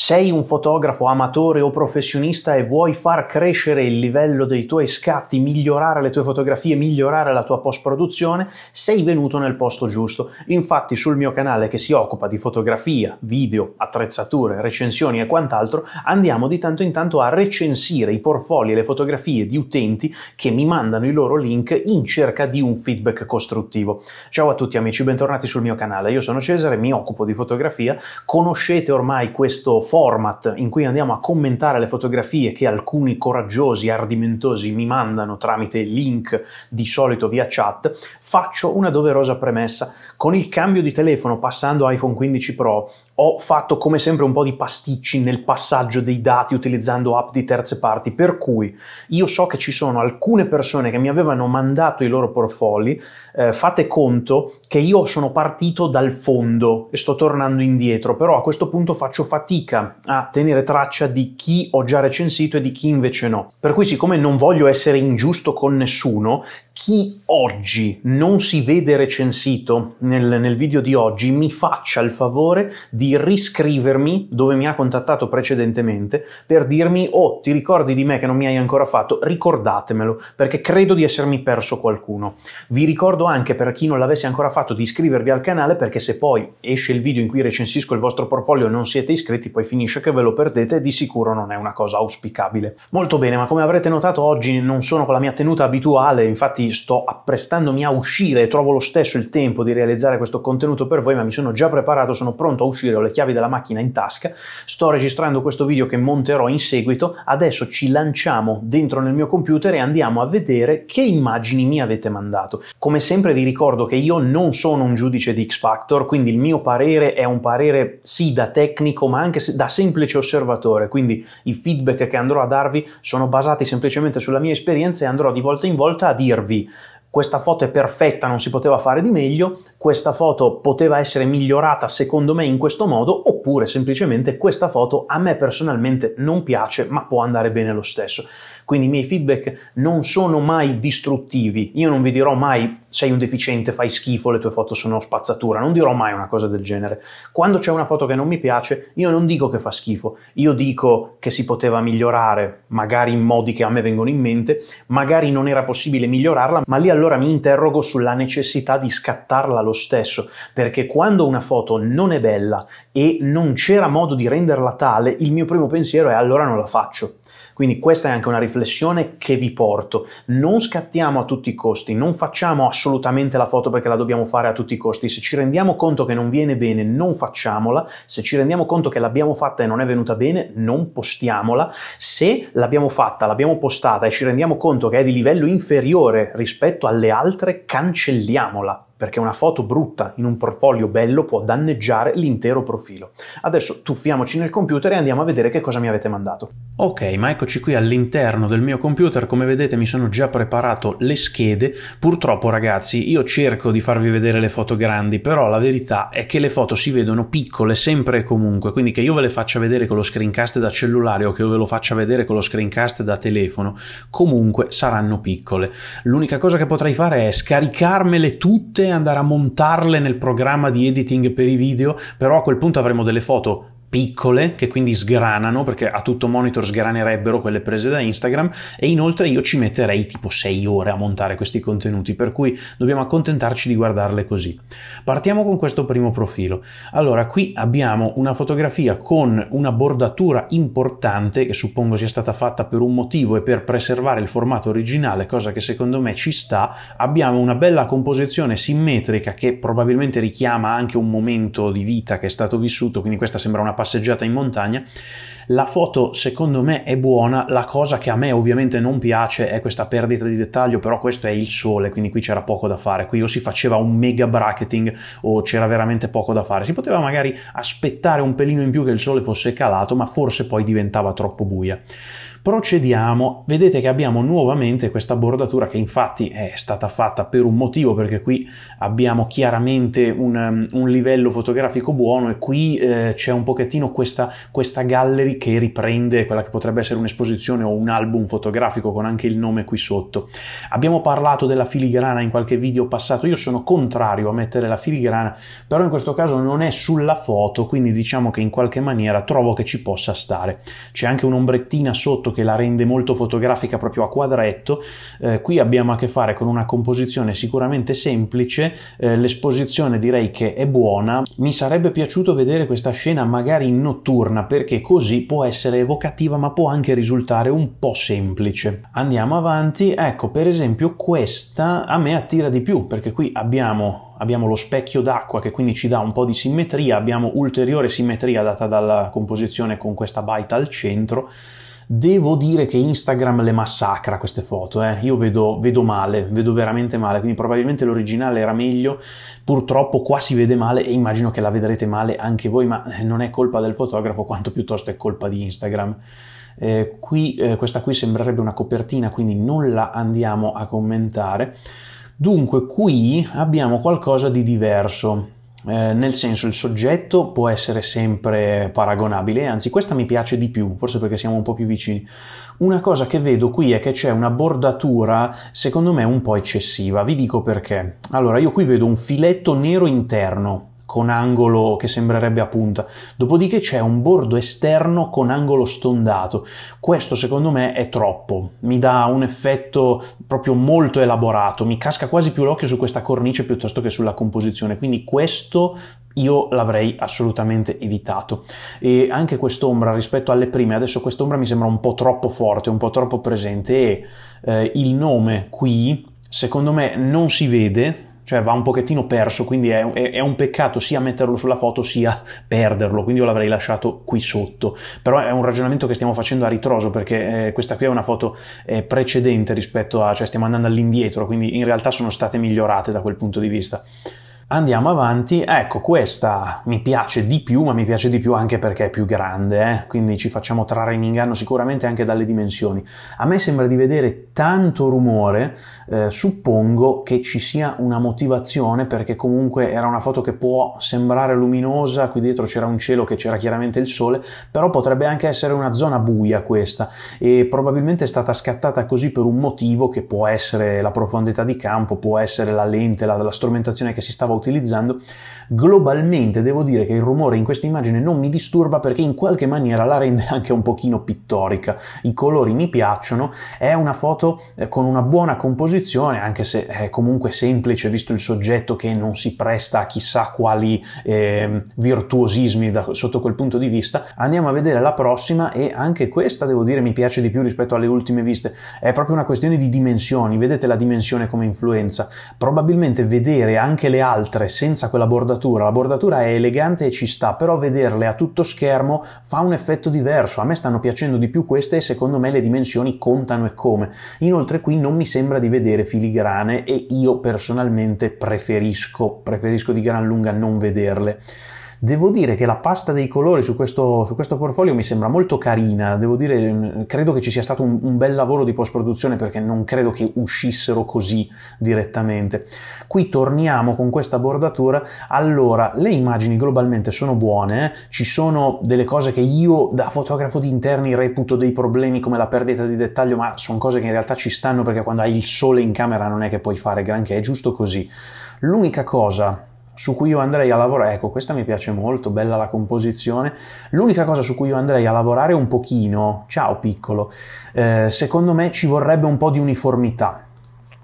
Sei un fotografo amatore o professionista e vuoi far crescere il livello dei tuoi scatti, migliorare le tue fotografie, migliorare la tua post-produzione? Sei venuto nel posto giusto. Infatti sul mio canale che si occupa di fotografia, video, attrezzature, recensioni e quant'altro, andiamo di tanto in tanto a recensire i portfolio e le fotografie di utenti che mi mandano i loro link in cerca di un feedback costruttivo. Ciao a tutti amici, bentornati sul mio canale. Io sono Cesare, mi occupo di fotografia. Conoscete ormai questo format in cui andiamo a commentare le fotografie che alcuni coraggiosi, ardimentosi mi mandano tramite link di solito via chat, faccio una doverosa premessa. Con il cambio di telefono passando iPhone 15 Pro ho fatto come sempre un po' di pasticci nel passaggio dei dati utilizzando app di terze parti, per cui io so che ci sono alcune persone che mi avevano mandato i loro portfolio eh, fate conto che io sono partito dal fondo e sto tornando indietro, però a questo punto faccio fatica a tenere traccia di chi ho già recensito e di chi invece no. Per cui siccome non voglio essere ingiusto con nessuno, chi oggi non si vede recensito nel, nel, video di oggi mi faccia il favore di riscrivermi dove mi ha contattato precedentemente per dirmi oh ti ricordi di me che non mi hai ancora fatto ricordatemelo perché credo di essermi perso qualcuno vi ricordo anche per chi non l'avesse ancora fatto di iscrivervi al canale perché se poi esce il video in cui recensisco il vostro portfolio e non siete iscritti poi finisce che ve lo perdete e di sicuro non è una cosa auspicabile molto bene ma come avrete notato oggi non sono con la mia tenuta abituale infatti sto apprestandomi a uscire e trovo lo stesso il tempo di realizzare questo contenuto per voi, ma mi sono già preparato, sono pronto a uscire, ho le chiavi della macchina in tasca, sto registrando questo video che monterò in seguito, adesso ci lanciamo dentro nel mio computer e andiamo a vedere che immagini mi avete mandato. Come sempre vi ricordo che io non sono un giudice di X Factor, quindi il mio parere è un parere sì da tecnico, ma anche da semplice osservatore, quindi i feedback che andrò a darvi sono basati semplicemente sulla mia esperienza e andrò di volta in volta a dirvi questa foto è perfetta, non si poteva fare di meglio, questa foto poteva essere migliorata secondo me in questo modo, oppure semplicemente questa foto a me personalmente non piace, ma può andare bene lo stesso. Quindi i miei feedback non sono mai distruttivi. Io non vi dirò mai sei un deficiente, fai schifo, le tue foto sono spazzatura, non dirò mai una cosa del genere. Quando c'è una foto che non mi piace, io non dico che fa schifo, io dico che si poteva migliorare, magari in modi che a me vengono in mente, magari non era possibile migliorarla, ma lì allora mi interrogo sulla necessità di scattarla lo stesso, perché quando una foto non è bella e non c'era modo di renderla tale, il mio primo pensiero è allora non la faccio. Quindi questa è anche una riflessione che vi porto. Non scattiamo a tutti i costi, non facciamo assolutamente la foto perché la dobbiamo fare a tutti i costi. Se ci rendiamo conto che non viene bene, non facciamola. Se ci rendiamo conto che l'abbiamo fatta e non è venuta bene, non postiamola. Se l'abbiamo fatta, l'abbiamo postata e ci rendiamo conto che è di livello inferiore rispetto alle altre, cancelliamola perché una foto brutta in un portfolio bello può danneggiare l'intero profilo. Adesso tuffiamoci nel computer e andiamo a vedere che cosa mi avete mandato. Ok, ma eccoci qui all'interno del mio computer, come vedete mi sono già preparato le schede. Purtroppo ragazzi, io cerco di farvi vedere le foto grandi, però la verità è che le foto si vedono piccole sempre e comunque, quindi che io ve le faccia vedere con lo screencast da cellulare o che io ve lo faccia vedere con lo screencast da telefono, comunque saranno piccole. L'unica cosa che potrei fare è scaricarmele tutte andare a montarle nel programma di editing per i video, però a quel punto avremo delle foto piccole che quindi sgranano perché a tutto monitor sgranerebbero quelle prese da Instagram e inoltre io ci metterei tipo 6 ore a montare questi contenuti per cui dobbiamo accontentarci di guardarle così. Partiamo con questo primo profilo. Allora qui abbiamo una fotografia con una bordatura importante che suppongo sia stata fatta per un motivo e per preservare il formato originale cosa che secondo me ci sta. Abbiamo una bella composizione simmetrica che probabilmente richiama anche un momento di vita che è stato vissuto quindi questa sembra una passeggiata in montagna. La foto secondo me è buona, la cosa che a me ovviamente non piace è questa perdita di dettaglio, però questo è il sole, quindi qui c'era poco da fare, qui o si faceva un mega bracketing o c'era veramente poco da fare, si poteva magari aspettare un pelino in più che il sole fosse calato, ma forse poi diventava troppo buia. Procediamo, vedete che abbiamo nuovamente questa bordatura che infatti è stata fatta per un motivo, perché qui abbiamo chiaramente un, um, un livello fotografico buono e qui eh, c'è un pochettino questa, questa gallery che riprende quella che potrebbe essere un'esposizione o un album fotografico con anche il nome qui sotto. Abbiamo parlato della filigrana in qualche video passato, io sono contrario a mettere la filigrana, però in questo caso non è sulla foto, quindi diciamo che in qualche maniera trovo che ci possa stare. C'è anche un'ombrettina sotto molto, che la rende molto fotografica proprio a quadretto. Eh, qui abbiamo a che fare con una composizione sicuramente semplice, eh, l'esposizione direi che è buona. Mi sarebbe piaciuto vedere questa scena magari in notturna perché così può essere evocativa ma può anche risultare un po' semplice. Andiamo avanti, ecco per esempio questa a me attira di più perché qui abbiamo abbiamo lo specchio d'acqua che quindi ci dà un po' di simmetria, abbiamo ulteriore simmetria data dalla composizione con questa baita al centro Devo dire che Instagram le massacra queste foto, eh. io vedo, vedo male, vedo veramente male, quindi probabilmente l'originale era meglio, purtroppo qua si vede male e immagino che la vedrete male anche voi, ma eh, non è colpa del fotografo quanto piuttosto è colpa di Instagram. Eh, qui, eh, questa qui sembrerebbe una copertina, quindi non la andiamo a commentare. Dunque, qui abbiamo qualcosa di diverso. Eh, nel senso il soggetto può essere sempre paragonabile, anzi questa mi piace di più, forse perché siamo un po' più vicini. Una cosa che vedo qui è che c'è una bordatura secondo me un po' eccessiva, vi dico perché. Allora io qui vedo un filetto nero interno, con angolo che sembrerebbe a punta, dopodiché c'è un bordo esterno con angolo stondato. Questo secondo me è troppo, mi dà un effetto proprio molto elaborato, mi casca quasi più l'occhio su questa cornice piuttosto che sulla composizione, quindi questo io l'avrei assolutamente evitato. E anche quest'ombra rispetto alle prime, adesso quest'ombra mi sembra un po' troppo forte, un po' troppo presente e eh, il nome qui secondo me non si vede cioè va un pochettino perso, quindi è, è, è, un peccato sia metterlo sulla foto sia perderlo, quindi io l'avrei lasciato qui sotto. Però è un ragionamento che stiamo facendo a ritroso perché eh, questa qui è una foto eh, precedente rispetto a, cioè stiamo andando all'indietro, quindi in realtà sono state migliorate da quel punto di vista. Andiamo avanti, ecco questa mi piace di più, ma mi piace di più anche perché è più grande, eh? quindi ci facciamo trarre in inganno sicuramente anche dalle dimensioni. A me sembra di vedere tanto rumore, eh, suppongo che ci sia una motivazione perché comunque era una foto che può sembrare luminosa, qui dietro c'era un cielo che c'era chiaramente il sole, però potrebbe anche essere una zona buia questa e probabilmente è stata scattata così per un motivo che può essere la profondità di campo, può essere la lente, la, la strumentazione che si stava utilizzando. Globalmente devo dire che il rumore in questa immagine non mi disturba perché in qualche maniera la rende anche un pochino pittorica. I colori mi piacciono, è una foto eh, con una buona composizione, anche se è comunque semplice visto il soggetto che non si presta a chissà quali eh, virtuosismi da, sotto quel punto di vista. Andiamo a vedere la prossima e anche questa devo dire mi piace di più rispetto alle ultime viste. È proprio una questione di dimensioni, vedete la dimensione come influenza. Probabilmente vedere anche le altre altre senza quella bordatura. La bordatura è elegante e ci sta, però vederle a tutto schermo fa un effetto diverso. A me stanno piacendo di più queste e secondo me le dimensioni contano e come. Inoltre qui non mi sembra di vedere filigrane e io personalmente preferisco, preferisco di gran lunga non vederle. Devo dire che la pasta dei colori su questo, su questo portfolio mi sembra molto carina, devo dire, mm, credo che ci sia stato un, un bel lavoro di post-produzione perché non credo che uscissero così direttamente. Qui torniamo con questa bordatura, allora le immagini globalmente sono buone, eh? ci sono delle cose che io da fotografo di interni reputo dei problemi come la perdita di dettaglio, ma sono cose che in realtà ci stanno perché quando hai il sole in camera non è che puoi fare granché, è giusto così. L'unica cosa su cui io andrei a lavorare, ecco questa mi piace molto, bella la composizione, l'unica cosa su cui io andrei a lavorare un pochino, ciao piccolo, eh, secondo me ci vorrebbe un po' di uniformità,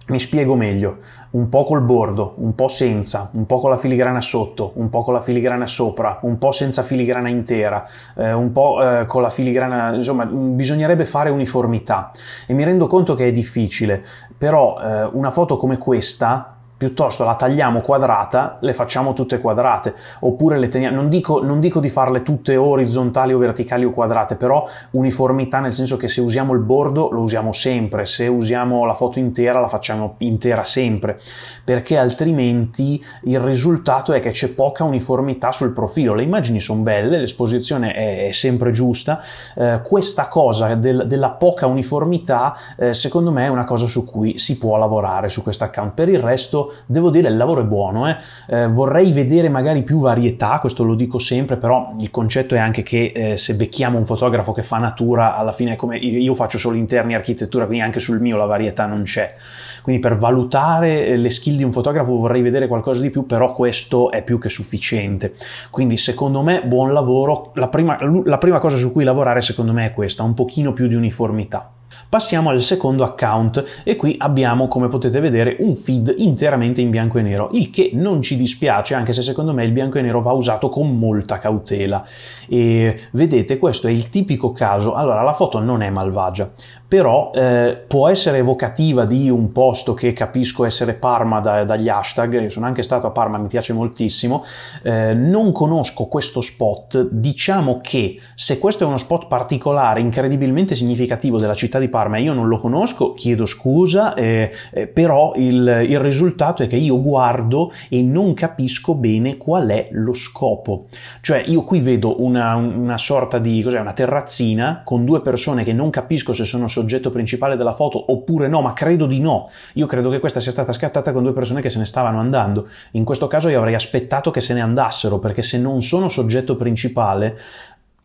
mi spiego meglio, un po' col bordo, un po' senza, un po' con la filigrana sotto, un po' con la filigrana sopra, un po' senza filigrana intera, eh, un po' eh, con la filigrana, insomma, mm, bisognerebbe fare uniformità e mi rendo conto che è difficile, però eh, una foto come questa piuttosto la tagliamo quadrata, le facciamo tutte quadrate, oppure le teniamo, non dico, non dico, di farle tutte orizzontali o verticali o quadrate, però uniformità nel senso che se usiamo il bordo lo usiamo sempre, se usiamo la foto intera la facciamo intera sempre, perché altrimenti il risultato è che c'è poca uniformità sul profilo, le immagini sono belle, l'esposizione è, è sempre giusta, eh, questa cosa del, della poca uniformità eh, secondo me è una cosa su cui si può lavorare su questo account, per il resto devo dire il lavoro è buono, eh? Eh, vorrei vedere magari più varietà, questo lo dico sempre, però il concetto è anche che eh, se becchiamo un fotografo che fa natura, alla fine è come io faccio solo interni architettura, quindi anche sul mio la varietà non c'è. Quindi per valutare eh, le skill di un fotografo vorrei vedere qualcosa di più, però questo è più che sufficiente. Quindi secondo me buon lavoro, la prima, la prima cosa su cui lavorare secondo me è questa, un pochino più di uniformità. Passiamo al secondo account e qui abbiamo, come potete vedere, un feed interamente in bianco e nero, il che non ci dispiace, anche se secondo me il bianco e nero va usato con molta cautela. E vedete, questo è il tipico caso. Allora, la foto non è malvagia, però eh, può essere evocativa di un posto che capisco essere Parma da, dagli hashtag, sono anche stato a Parma, mi piace moltissimo, eh, non conosco questo spot, diciamo che se questo è uno spot particolare, incredibilmente significativo della città di Parma, io non lo conosco, chiedo scusa, eh, eh, però il, il risultato è che io guardo e non capisco bene qual è lo scopo. Cioè io qui vedo una, una sorta di, cos'è, una terrazzina con due persone che non capisco se sono soggetto principale della foto oppure no, ma credo di no. Io credo che questa sia stata scattata con due persone che se ne stavano andando. In questo caso io avrei aspettato che se ne andassero perché se non sono soggetto principale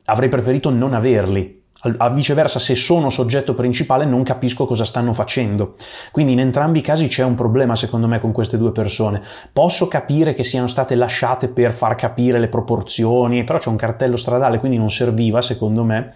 avrei preferito non averli a viceversa, se sono soggetto principale non capisco cosa stanno facendo. Quindi in entrambi i casi c'è un problema secondo me con queste due persone. Posso capire che siano state lasciate per far capire le proporzioni, però c'è un cartello stradale, quindi non serviva secondo me.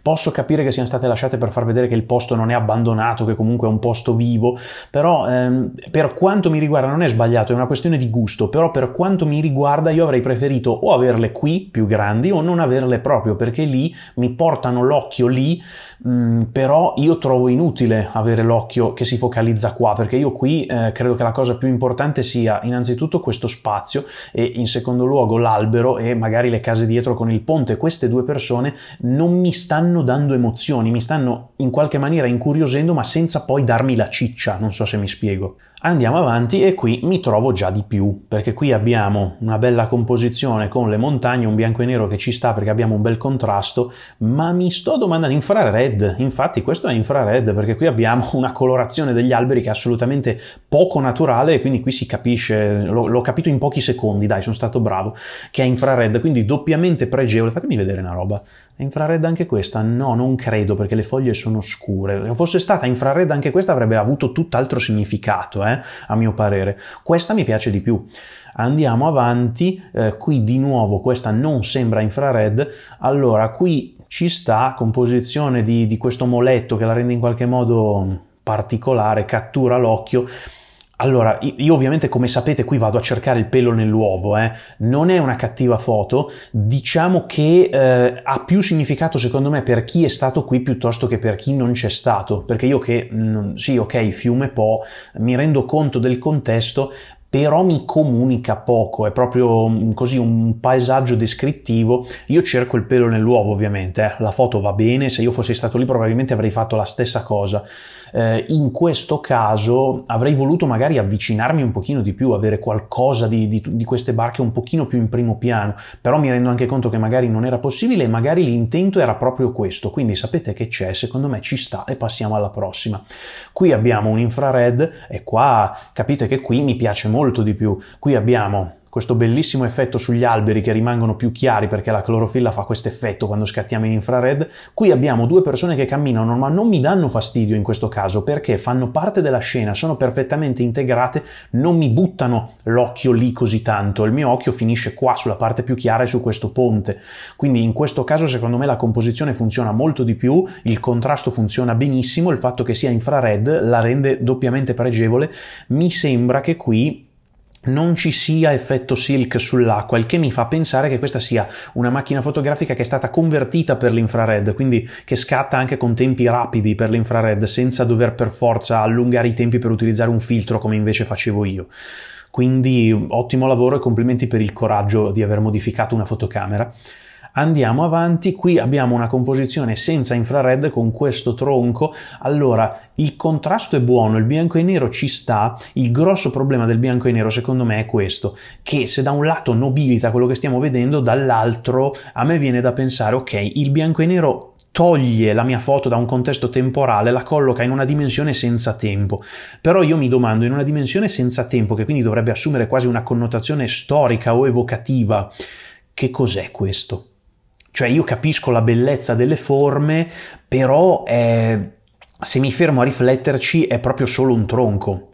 Posso capire che siano state lasciate per far vedere che il posto non è abbandonato, che comunque è un posto vivo, però ehm, per quanto mi riguarda non è sbagliato, è una questione di gusto, però per quanto mi riguarda io avrei preferito o averle qui più grandi o non averle proprio perché lì mi portano l'occhio lì Mm, però io trovo inutile avere l'occhio che si focalizza qua, perché io qui eh, credo che la cosa più importante sia innanzitutto questo spazio e in secondo luogo l'albero e magari le case dietro con il ponte. Queste due persone non mi stanno dando emozioni, mi stanno in qualche maniera incuriosendo, ma senza poi darmi la ciccia, non so se mi spiego. Andiamo avanti e qui mi trovo già di più, perché qui abbiamo una bella composizione con le montagne, un bianco e nero che ci sta perché abbiamo un bel contrasto, ma mi sto domandando infrared, infatti questo è infrared perché qui abbiamo una colorazione degli alberi che è assolutamente poco naturale e quindi qui si capisce, l'ho capito in pochi secondi, dai sono stato bravo, che è infrared, quindi doppiamente pregevole, fatemi vedere una roba, è infraredda anche questa? No, non credo perché le foglie sono scure. Se fosse stata infrared anche questa avrebbe avuto tutt'altro significato, eh, a mio parere. Questa mi piace di più. Andiamo avanti, eh, qui di nuovo questa non sembra infrared. Allora, qui ci sta composizione di, di questo moletto che la rende in qualche modo particolare, cattura l'occhio allora, io ovviamente come sapete qui vado a cercare il pelo nell'uovo, eh? non è una cattiva foto, diciamo che eh, ha più significato secondo me per chi è stato qui piuttosto che per chi non c'è stato, perché io che mh, sì, ok, fiume Po, mi rendo conto del contesto, però mi comunica poco, è proprio mm, così un paesaggio descrittivo. Io cerco il pelo nell'uovo ovviamente, eh? la foto va bene, se io fossi stato lì probabilmente avrei fatto la stessa cosa eh, in questo caso avrei voluto magari avvicinarmi un pochino di più, avere qualcosa di, di, di, queste barche un pochino più in primo piano, però mi rendo anche conto che magari non era possibile e magari l'intento era proprio questo, quindi sapete che c'è, secondo me ci sta e passiamo alla prossima. Qui abbiamo un infrared e qua capite che qui mi piace molto di più, qui abbiamo questo bellissimo effetto sugli alberi che rimangono più chiari perché la clorofilla fa questo effetto quando scattiamo in infrared. Qui abbiamo due persone che camminano ma non mi danno fastidio in questo caso perché fanno parte della scena, sono perfettamente integrate, non mi buttano l'occhio lì così tanto, il mio occhio finisce qua sulla parte più chiara e su questo ponte. Quindi in questo caso secondo me la composizione funziona molto di più, il contrasto funziona benissimo, il fatto che sia infrared la rende doppiamente pregevole. Mi sembra che qui non ci sia effetto silk sull'acqua, il che mi fa pensare che questa sia una macchina fotografica che è stata convertita per l'infrared, quindi che scatta anche con tempi rapidi per l'infrared, senza dover per forza allungare i tempi per utilizzare un filtro come invece facevo io. Quindi ottimo lavoro e complimenti per il coraggio di aver modificato una fotocamera. Andiamo avanti, qui abbiamo una composizione senza infrared con questo tronco, allora il contrasto è buono, il bianco e nero ci sta, il grosso problema del bianco e nero secondo me è questo, che se da un lato nobilita quello che stiamo vedendo, dall'altro a me viene da pensare, ok, il bianco e nero toglie la mia foto da un contesto temporale, la colloca in una dimensione senza tempo. Però io mi domando, in una dimensione senza tempo, che quindi dovrebbe assumere quasi una connotazione storica o evocativa, che cos'è questo? Cioè io capisco la bellezza delle forme, però è, eh, se mi fermo a rifletterci è proprio solo un tronco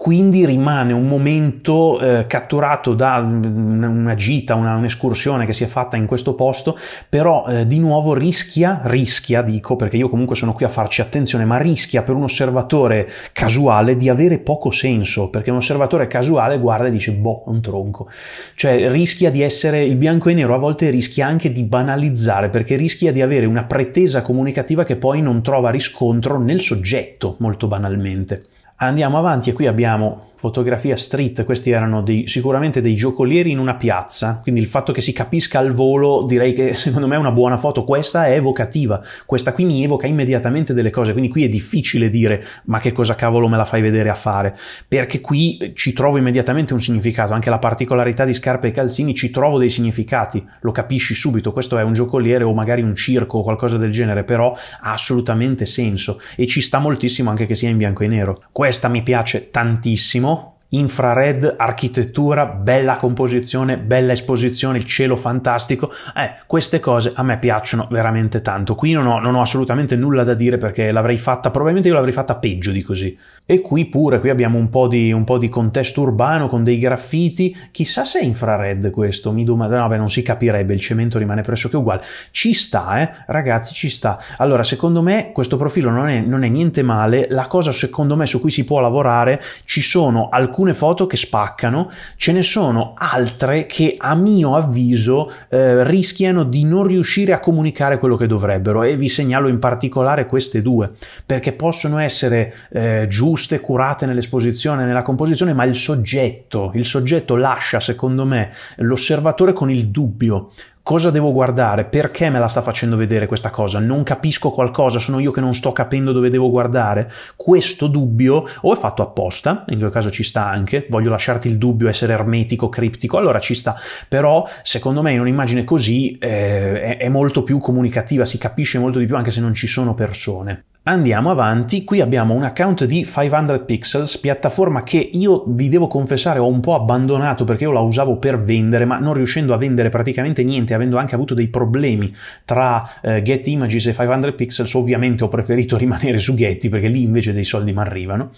quindi rimane un momento eh, catturato da una gita, una, un'escursione che si è fatta in questo posto, però eh, di nuovo rischia, rischia dico perché io comunque sono qui a farci attenzione, ma rischia per un osservatore casuale di avere poco senso, perché un osservatore casuale guarda e dice boh, un tronco, cioè rischia di essere il bianco e nero, a volte rischia anche di banalizzare, perché rischia di avere una pretesa comunicativa che poi non trova riscontro nel soggetto, molto banalmente. Andiamo avanti e qui abbiamo fotografia street, questi erano dei, sicuramente dei giocolieri in una piazza, quindi il fatto che si capisca al volo direi che secondo me è una buona foto, questa è evocativa, questa qui mi evoca immediatamente delle cose, quindi qui è difficile dire ma che cosa cavolo me la fai vedere a fare, perché qui ci trovo immediatamente un significato, anche la particolarità di scarpe e calzini ci trovo dei significati, lo capisci subito, questo è un giocoliere o magari un circo o qualcosa del genere, però ha assolutamente senso e ci sta moltissimo anche che sia in bianco e nero. Questa mi piace tantissimo infrared, architettura, bella composizione, bella esposizione, il cielo fantastico. Eh, queste cose a me piacciono veramente tanto. Qui non ho, non ho assolutamente nulla da dire perché l'avrei fatta, probabilmente io l'avrei fatta peggio di così. E qui pure, qui abbiamo un po, di, un po' di, contesto urbano con dei graffiti, chissà se è infrared questo, mi domanda, no, beh, non si capirebbe, il cemento rimane pressoché uguale. Ci sta, eh? ragazzi, ci sta. Allora, secondo me questo profilo non è, non è niente male, la cosa secondo me su cui si può lavorare, ci sono alcune foto che spaccano, ce ne sono altre che a mio avviso eh, rischiano di non riuscire a comunicare quello che dovrebbero e vi segnalo in particolare queste due, perché possono essere eh, giuste, giuste, curate nell'esposizione, nella composizione, ma il soggetto, il soggetto lascia, secondo me, l'osservatore con il dubbio. Cosa devo guardare? Perché me la sta facendo vedere questa cosa? Non capisco qualcosa, sono io che non sto capendo dove devo guardare. Questo dubbio o è fatto apposta, in quel caso ci sta anche, voglio lasciarti il dubbio, essere ermetico, criptico, allora ci sta. Però, secondo me, in un'immagine così eh, è, è molto più comunicativa, si capisce molto di più anche se non ci sono persone. Andiamo avanti, qui abbiamo un account di 500 pixels, piattaforma che io vi devo confessare ho un po' abbandonato perché io la usavo per vendere, ma non riuscendo a vendere praticamente niente, avendo anche avuto dei problemi tra eh, Get Images e 500 pixels, ovviamente ho preferito rimanere su Getty perché lì invece dei soldi mi arrivano.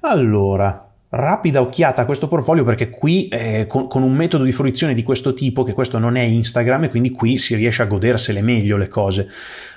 Allora, rapida occhiata a questo portfolio perché qui eh, con, con, un metodo di fruizione di questo tipo, che questo non è Instagram e quindi qui si riesce a godersele meglio le cose.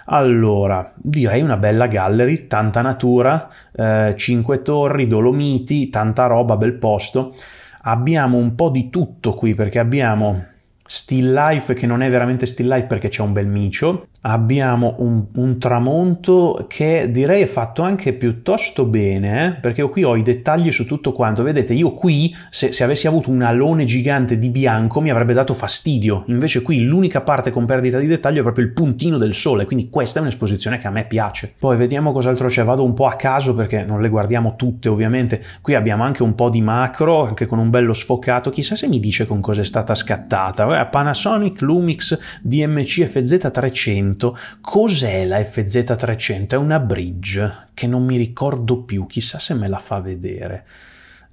Allora, direi una bella gallery, tanta natura, eh, cinque torri, Dolomiti, tanta roba, bel posto. Abbiamo un po' di tutto qui perché abbiamo still life che non è veramente still life perché c'è un bel micio, abbiamo un, un, tramonto che direi è fatto anche piuttosto bene, eh? perché io qui ho i dettagli su tutto quanto. Vedete, io qui, se, se, avessi avuto un alone gigante di bianco, mi avrebbe dato fastidio. Invece qui l'unica parte con perdita di dettaglio è proprio il puntino del sole, quindi questa è un'esposizione che a me piace. Poi vediamo cos'altro c'è, vado un po' a caso perché non le guardiamo tutte ovviamente. Qui abbiamo anche un po' di macro, anche con un bello sfocato, chissà se mi dice con cosa è stata scattata. Eh, Panasonic Lumix DMC FZ300 300, cos'è la FZ300? È una bridge che non mi ricordo più, chissà se me la fa vedere.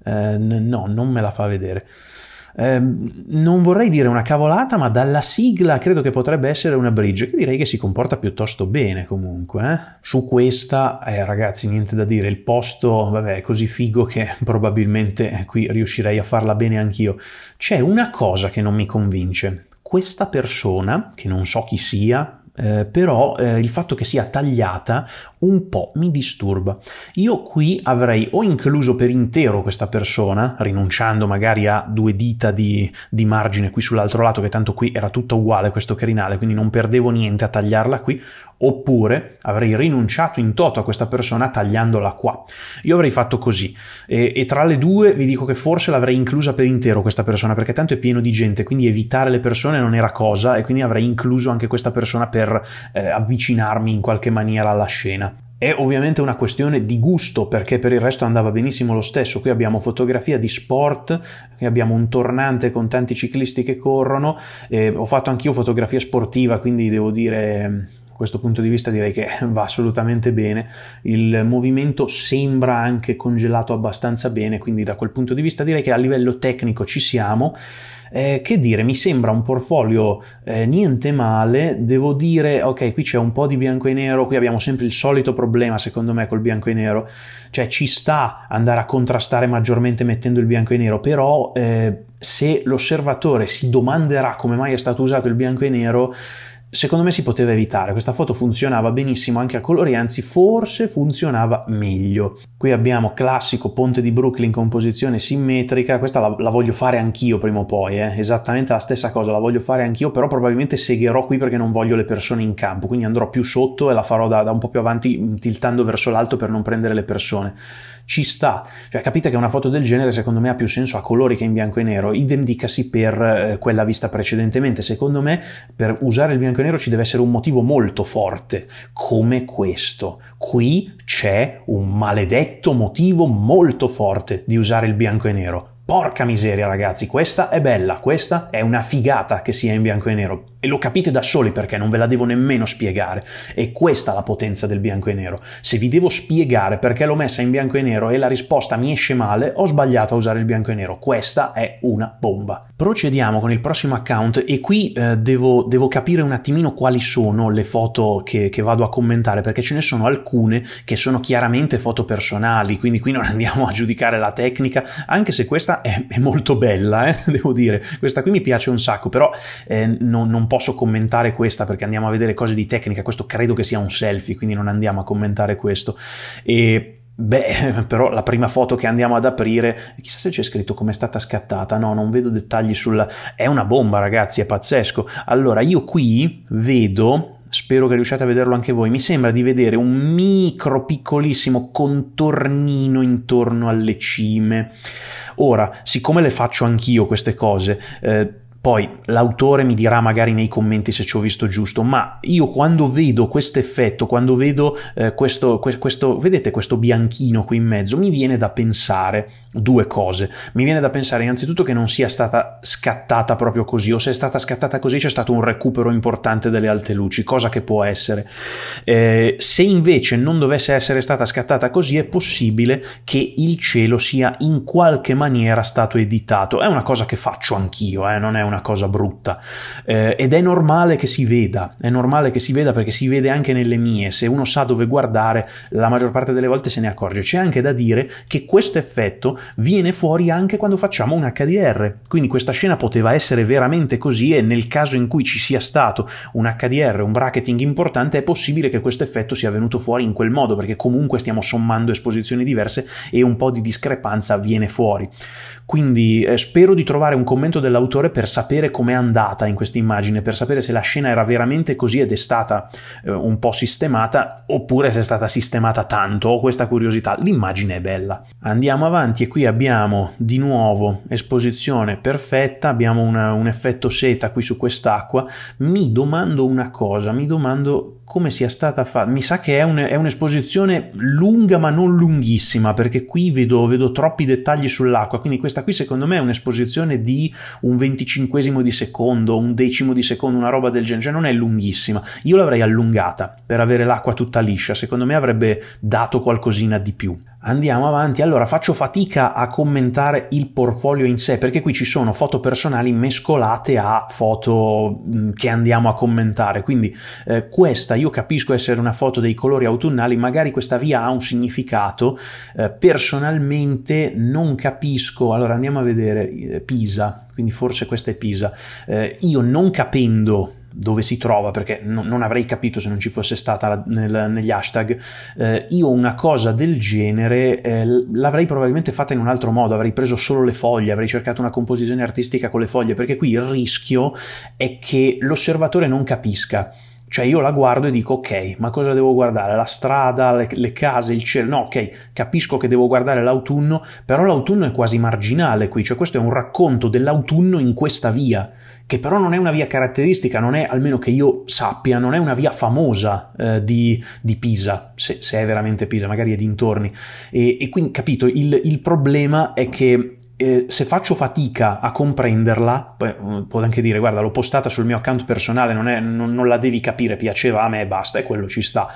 Eh, no, non me la fa vedere. Eh, non vorrei dire una cavolata, ma dalla sigla credo che potrebbe essere una bridge, che direi che si comporta piuttosto bene comunque. Eh? Su questa, eh, ragazzi, niente da dire, il posto vabbè, è così figo che probabilmente qui riuscirei a farla bene anch'io. C'è una cosa che non mi convince. Questa persona, che non so chi sia, eh, però eh, il fatto che sia tagliata un po' mi disturba. Io qui avrei o incluso per intero questa persona, rinunciando magari a due dita di, di margine qui sull'altro lato, che tanto qui era tutto uguale questo carinale, quindi non perdevo niente a tagliarla qui, oppure avrei rinunciato in toto a questa persona tagliandola qua. Io avrei fatto così e, e, tra le due vi dico che forse l'avrei inclusa per intero questa persona perché tanto è pieno di gente, quindi evitare le persone non era cosa e quindi avrei incluso anche questa persona per eh, avvicinarmi in qualche maniera alla scena. È ovviamente una questione di gusto perché per il resto andava benissimo lo stesso. Qui abbiamo fotografia di sport, qui abbiamo un tornante con tanti ciclisti che corrono. Eh, ho fatto anch'io fotografia sportiva, quindi devo dire questo punto di vista direi che va assolutamente bene, il movimento sembra anche congelato abbastanza bene, quindi da quel punto di vista direi che a livello tecnico ci siamo. Eh, che dire, mi sembra un portfolio eh, niente male, devo dire, ok, qui c'è un po' di bianco e nero, qui abbiamo sempre il solito problema secondo me col bianco e nero, cioè ci sta andare a contrastare maggiormente mettendo il bianco e nero, però eh, se l'osservatore si domanderà come mai è stato usato il bianco e nero, secondo me si poteva evitare. Questa foto funzionava benissimo anche a colori, anzi forse funzionava meglio. Qui abbiamo classico ponte di Brooklyn con posizione simmetrica, questa la, la voglio fare anch'io prima o poi, eh. esattamente la stessa cosa, la voglio fare anch'io, però probabilmente segherò qui perché non voglio le persone in campo, quindi andrò più sotto e la farò da, da un po' più avanti mm, tiltando verso l'alto per non prendere le persone ci sta. Cioè, capite che una foto del genere, secondo me, ha più senso a colori che in bianco e nero. Idem dicasi per eh, quella vista precedentemente. Secondo me, per usare il bianco e nero ci deve essere un motivo molto forte, come questo. Qui c'è un maledetto motivo molto forte di usare il bianco e nero. Porca miseria, ragazzi, questa è bella, questa è una figata che sia in bianco e nero e lo capite da soli perché non ve la devo nemmeno spiegare. E questa è la potenza del bianco e nero. Se vi devo spiegare perché l'ho messa in bianco e nero e la risposta mi esce male, ho sbagliato a usare il bianco e nero. Questa è una bomba. Procediamo con il prossimo account e qui eh, devo, devo, capire un attimino quali sono le foto che, che vado a commentare perché ce ne sono alcune che sono chiaramente foto personali, quindi qui non andiamo a giudicare la tecnica, anche se questa è, è molto bella, eh, devo dire. Questa qui mi piace un sacco, però eh, non, non posso posso commentare questa perché andiamo a vedere cose di tecnica, questo credo che sia un selfie, quindi non andiamo a commentare questo. E Beh, però la prima foto che andiamo ad aprire, chissà se c'è scritto come è stata scattata, no, non vedo dettagli sulla... È una bomba ragazzi, è pazzesco. Allora, io qui vedo, spero che riusciate a vederlo anche voi, mi sembra di vedere un micro piccolissimo contornino intorno alle cime. Ora, siccome le faccio anch'io queste cose... Eh, poi l'autore mi dirà magari nei commenti se ci ho visto giusto, ma io quando vedo questo effetto, quando vedo eh, questo, questo, vedete questo bianchino qui in mezzo, mi viene da pensare due cose. Mi viene da pensare innanzitutto che non sia stata scattata proprio così, o se è stata scattata così c'è stato un recupero importante delle alte luci, cosa che può essere. Eh, se invece non dovesse essere stata scattata così, è possibile che il cielo sia in qualche maniera stato editato. È una cosa che faccio anch'io, eh, non è una una cosa brutta eh, ed è normale che si veda, è normale che si veda perché si vede anche nelle mie, se uno sa dove guardare la maggior parte delle volte se ne accorge. C'è anche da dire che questo effetto viene fuori anche quando facciamo un HDR, quindi questa scena poteva essere veramente così e nel caso in cui ci sia stato un HDR, un bracketing importante, è possibile che questo effetto sia venuto fuori in quel modo perché comunque stiamo sommando esposizioni diverse e un po' di discrepanza viene fuori. Quindi eh, spero di trovare un commento dell'autore per sapere com'è andata in questa immagine, per sapere se la scena era veramente così ed è stata eh, un po' sistemata oppure se è stata sistemata tanto. Ho questa curiosità. L'immagine è bella. Andiamo avanti e qui abbiamo di nuovo esposizione perfetta, abbiamo una, un effetto seta qui su quest'acqua. Mi domando una cosa, mi domando come sia stata fatta. Mi sa che è, un, è, un'esposizione lunga ma non lunghissima perché qui vedo, vedo, troppi dettagli sull'acqua, quindi questa qui secondo me è un'esposizione di un venticinquesimo di secondo, un decimo di secondo, una roba del genere, cioè non è lunghissima. Io l'avrei allungata per avere l'acqua tutta liscia, secondo me avrebbe dato qualcosina di più. Andiamo avanti, allora faccio fatica a commentare il portfolio in sé perché qui ci sono foto personali mescolate a foto mm, che andiamo a commentare, quindi eh, questa io capisco essere una foto dei colori autunnali, magari questa via ha un significato, eh, personalmente non capisco, allora andiamo a vedere eh, Pisa, quindi forse questa è Pisa, eh, io non capendo dove si trova, perché no, non avrei capito se non ci fosse stata la, nel, negli hashtag, eh, io una cosa del genere eh, l'avrei probabilmente fatta in un altro modo, avrei preso solo le foglie, avrei cercato una composizione artistica con le foglie, perché qui il rischio è che l'osservatore non capisca. Cioè io la guardo e dico ok, ma cosa devo guardare? La strada, le, le, case, il cielo? No, ok, capisco che devo guardare l'autunno, però l'autunno è quasi marginale qui, cioè questo è un racconto dell'autunno in questa via che però non è una via caratteristica, non è, almeno che io sappia, non è una via famosa eh, di, di, Pisa, se, se, è veramente Pisa, magari è dintorni. E, e quindi, capito, il, il problema è che eh, se faccio fatica a comprenderla, poi può anche dire guarda l'ho postata sul mio account personale, non, è, non, non, la devi capire, piaceva a me e basta, e quello ci sta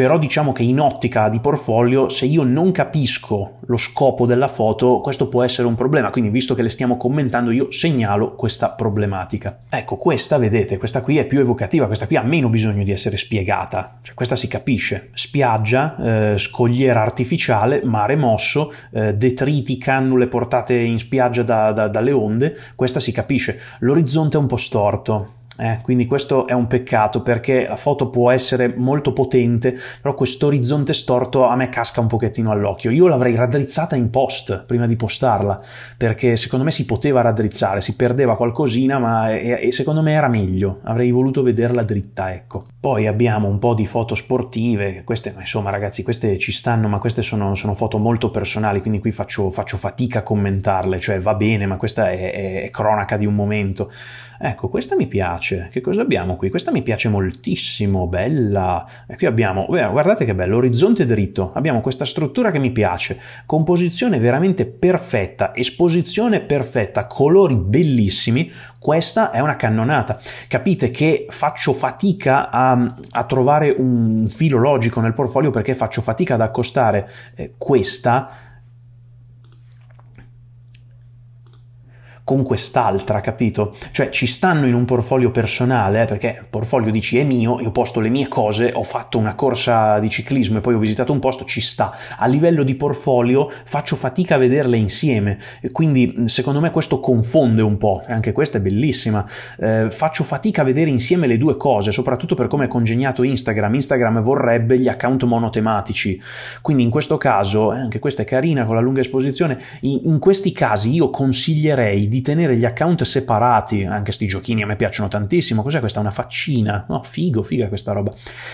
però diciamo che in ottica di portfolio se io non capisco lo scopo della foto questo può essere un problema quindi visto che le stiamo commentando io segnalo questa problematica ecco questa vedete questa qui è più evocativa questa qui ha meno bisogno di essere spiegata cioè questa si capisce spiaggia eh, scogliera artificiale mare mosso eh, detriti cannule portate in spiaggia da, da, dalle onde questa si capisce l'orizzonte è un po' storto eh, quindi questo è un peccato perché la foto può essere molto potente, però questo orizzonte storto a me casca un pochettino all'occhio. Io l'avrei raddrizzata in post prima di postarla, perché secondo me si poteva raddrizzare, si perdeva qualcosina, ma e, e secondo me era meglio, avrei voluto vederla dritta, ecco. Poi abbiamo un po' di foto sportive, queste insomma ragazzi, queste ci stanno, ma queste sono, sono foto molto personali, quindi qui faccio, faccio, fatica a commentarle, cioè va bene, ma questa è, è, è cronaca di un momento. Ecco, questa mi piace. Che cosa abbiamo qui? Questa mi piace moltissimo, bella. E eh, qui abbiamo, guardate che bello, orizzonte dritto. Abbiamo questa struttura che mi piace, composizione veramente perfetta, esposizione perfetta, colori bellissimi. Questa è una cannonata. Capite che faccio fatica a, a trovare un filo logico nel portfolio perché faccio fatica ad accostare eh, questa con quest'altra, capito? Cioè ci stanno in un portfolio personale, eh, perché il portfolio dici è mio, io posto le mie cose, ho fatto una corsa di ciclismo e poi ho visitato un posto, ci sta. A livello di portfolio faccio fatica a vederle insieme, quindi secondo me questo confonde un po', anche questa è bellissima. Eh, faccio fatica a vedere insieme le due cose, soprattutto per come è congegnato Instagram. Instagram vorrebbe gli account monotematici, quindi in questo caso, eh, anche questa è carina con la lunga esposizione, in, in questi casi io consiglierei di di tenere gli account separati, anche sti giochini a me piacciono tantissimo, cos'è questa? Una faccina? No, figo, figa questa roba.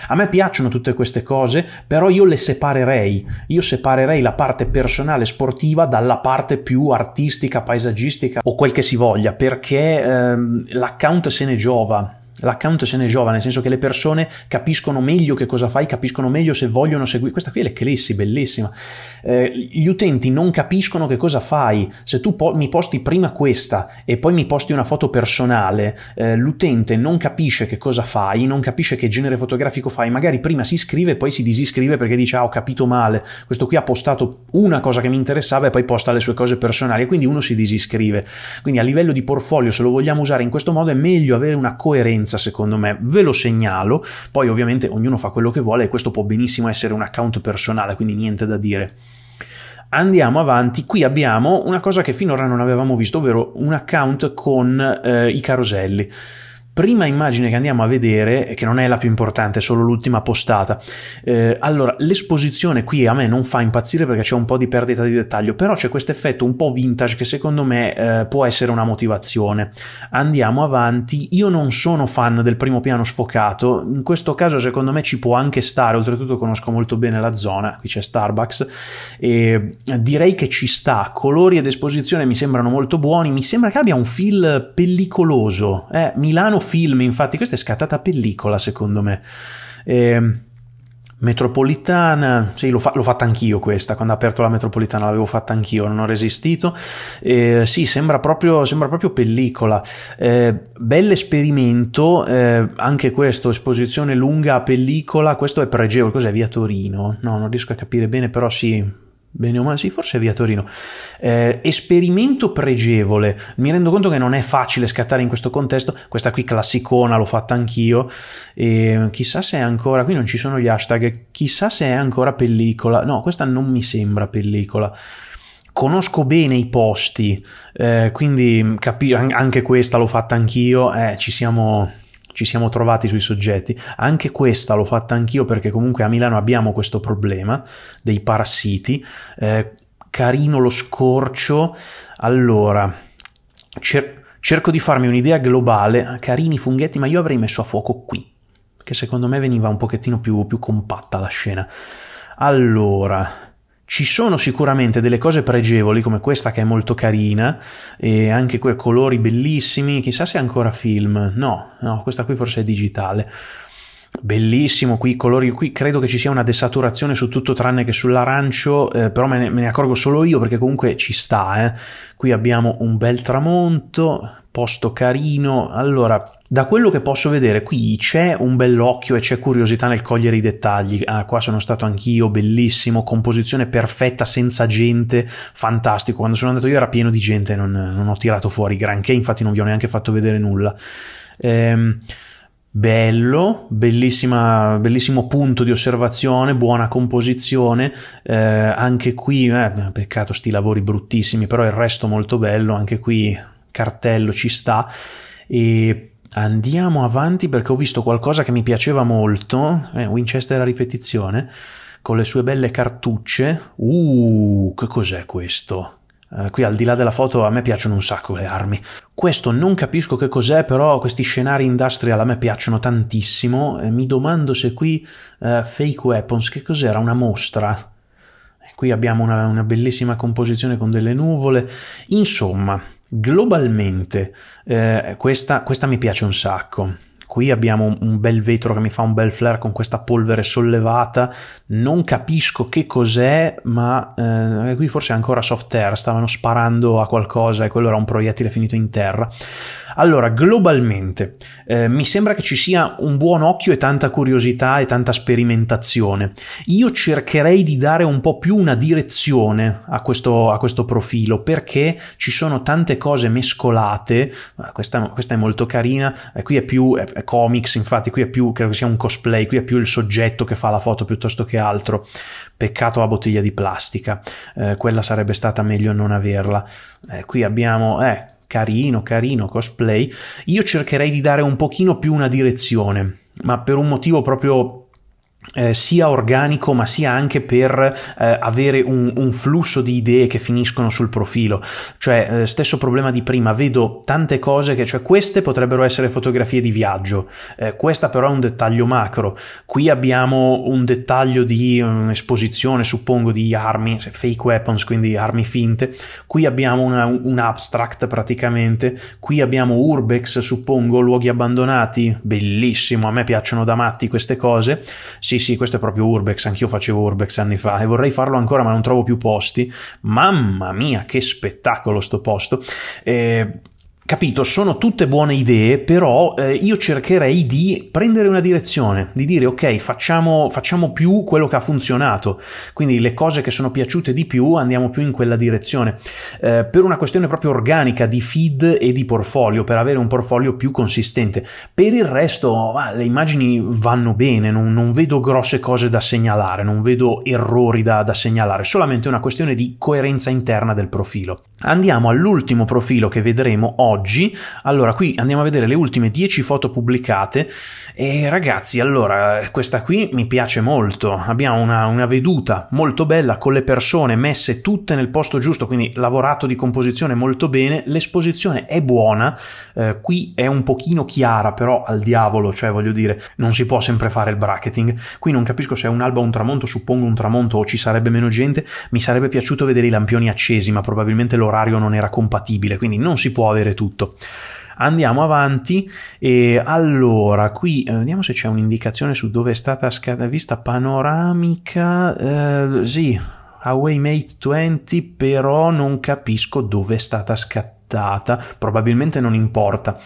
A me piacciono tutte queste cose, però io le separerei, io separerei la parte personale sportiva dalla parte più artistica, paesaggistica o quel che si voglia, perché ehm, l'account se ne giova l'account se ne giova, nel senso che le persone capiscono meglio che cosa fai, capiscono meglio se vogliono seguire. Questa qui è l'eclissi, bellissima. Eh, gli utenti non capiscono che cosa fai. Se tu po mi posti prima questa e poi mi posti una foto personale, eh, l'utente non capisce che cosa fai, non capisce che genere fotografico fai. Magari prima si iscrive e poi si disiscrive perché dice: Ah, ho capito male. Questo qui ha postato una cosa che mi interessava e poi posta le sue cose personali. E quindi uno si disiscrive. Quindi a livello di portfolio, se lo vogliamo usare in questo modo, è meglio avere una coerenza differenza secondo me, ve lo segnalo, poi ovviamente ognuno fa quello che vuole e questo può benissimo essere un account personale, quindi niente da dire. Andiamo avanti, qui abbiamo una cosa che finora non avevamo visto, ovvero un account con eh, i caroselli prima immagine che andiamo a vedere, che non è la più importante, è solo l'ultima postata. Eh, allora, l'esposizione qui a me non fa impazzire perché c'è un po' di perdita di dettaglio, però c'è questo effetto un po' vintage che secondo me eh, può essere una motivazione. Andiamo avanti, io non sono fan del primo piano sfocato, in questo caso secondo me ci può anche stare, oltretutto conosco molto bene la zona, qui c'è Starbucks, e direi che ci sta, colori ed esposizione mi sembrano molto buoni, mi sembra che abbia un feel pellicoloso, eh, Milano film, infatti, questa è scattata pellicola, secondo me. Eh, metropolitana, sì, l'ho, fa- l'ho, fatta anch'io questa, quando ho aperto la metropolitana l'avevo fatta anch'io, non ho resistito. Eh, sì, sembra proprio, sembra proprio pellicola. Eh, Bell'esperimento, eh, anche questo, esposizione lunga a pellicola, questo è pregevole, cos'è via Torino? No, non riesco a capire bene, però sì, bene o male, sì, forse via Torino. Eh, esperimento pregevole. Mi rendo conto che non è facile scattare in questo contesto. Questa qui classicona l'ho fatta anch'io. E chissà se è ancora. Qui non ci sono gli hashtag. Chissà se è ancora pellicola. No, questa non mi sembra pellicola. Conosco bene i posti, eh, quindi capi- anche questa l'ho fatta anch'io. Eh, ci siamo ci siamo trovati sui soggetti. Anche questa l'ho fatta anch'io perché comunque a Milano abbiamo questo problema dei parassiti. Eh, carino lo scorcio. Allora, cer- cerco di farmi un'idea globale. Carini funghetti, ma io avrei messo a fuoco qui, che secondo me veniva un pochettino più, più compatta la scena. Allora, ci sono sicuramente delle cose pregevoli come questa che è molto carina e anche quei colori bellissimi, chissà se è ancora film, no, no, questa qui forse è digitale. Bellissimo qui i colori, qui credo che ci sia una desaturazione su tutto tranne che sull'arancio, eh, però me ne, me ne, accorgo solo io perché comunque ci sta. Eh. Qui abbiamo un bel tramonto, posto carino, allora da quello che posso vedere qui c'è un bell'occhio e c'è curiosità nel cogliere i dettagli. Ah, qua sono stato anch'io, bellissimo, composizione perfetta, senza gente, fantastico. Quando sono andato io era pieno di gente, non, non ho tirato fuori granché, infatti non vi ho neanche fatto vedere nulla. Ehm bello, bellissimo punto di osservazione, buona composizione, eh, anche qui, eh, peccato sti lavori bruttissimi, però il resto molto bello, anche qui cartello ci sta e andiamo avanti perché ho visto qualcosa che mi piaceva molto, eh, Winchester a ripetizione, con le sue belle cartucce, uh, che cos'è questo? Eh, qui al di là della foto a me piacciono un sacco le armi. Questo non capisco che cos'è, però questi scenari industrial a me piacciono tantissimo. E mi domando se qui uh, Fake Weapons che cos'era? Una mostra. E qui abbiamo una, una, bellissima composizione con delle nuvole. Insomma, globalmente eh, questa, questa mi piace un sacco qui abbiamo un bel vetro che mi fa un bel flare con questa polvere sollevata, non capisco che cos'è, ma eh, qui forse è ancora soft air, stavano sparando a qualcosa e quello era un proiettile finito in terra. Allora, globalmente, eh, mi sembra che ci sia un buon occhio e tanta curiosità e tanta sperimentazione. Io cercherei di dare un po' più una direzione a questo, a questo profilo perché ci sono tante cose mescolate. Ah, questa, questa è molto carina. Eh, qui è più è, è comics, infatti, qui è più credo che sia un cosplay, qui è più il soggetto che fa la foto piuttosto che altro. Peccato la bottiglia di plastica, eh, quella sarebbe stata meglio non averla. Eh, qui abbiamo, eh, carino, carino cosplay, io cercherei di dare un pochino più una direzione, ma per un motivo proprio eh, sia organico ma sia anche per eh, avere un, un, flusso di idee che finiscono sul profilo cioè eh, stesso problema di prima vedo tante cose che cioè queste potrebbero essere fotografie di viaggio eh, questa però è un dettaglio macro qui abbiamo un dettaglio di mm, esposizione suppongo di armi fake weapons quindi armi finte qui abbiamo una, un abstract praticamente qui abbiamo urbex suppongo luoghi abbandonati bellissimo a me piacciono da matti queste cose si sì, sì, questo è proprio Urbex, anch'io facevo Urbex anni fa e vorrei farlo ancora ma non trovo più posti. Mamma mia, che spettacolo sto posto. Eh, Capito, sono tutte buone idee, però eh, io cercherei di prendere una direzione, di dire ok, facciamo, facciamo, più quello che ha funzionato, quindi le cose che sono piaciute di più andiamo più in quella direzione, eh, per una questione proprio organica di feed e di portfolio, per avere un portfolio più consistente. Per il resto ah, le immagini vanno bene, non, non, vedo grosse cose da segnalare, non vedo errori da, da segnalare, solamente una questione di coerenza interna del profilo. Andiamo all'ultimo profilo che vedremo oggi oggi. Allora, qui andiamo a vedere le ultime 10 foto pubblicate. E ragazzi, allora, questa qui mi piace molto. Abbiamo una, una veduta molto bella con le persone messe tutte nel posto giusto, quindi lavorato di composizione molto bene. L'esposizione è buona. Eh, qui è un pochino chiara, però al diavolo, cioè voglio dire, non si può sempre fare il bracketing. Qui non capisco se è un alba o un tramonto, suppongo un tramonto o ci sarebbe meno gente. Mi sarebbe piaciuto vedere i lampioni accesi, ma probabilmente l'orario non era compatibile, quindi non si può avere tutto tutto. Andiamo avanti e allora qui eh, vediamo se c'è un'indicazione su dove è stata scattata vista panoramica. Eh, sì, Away Mate 20, però non capisco dove è stata scattata. Probabilmente non importa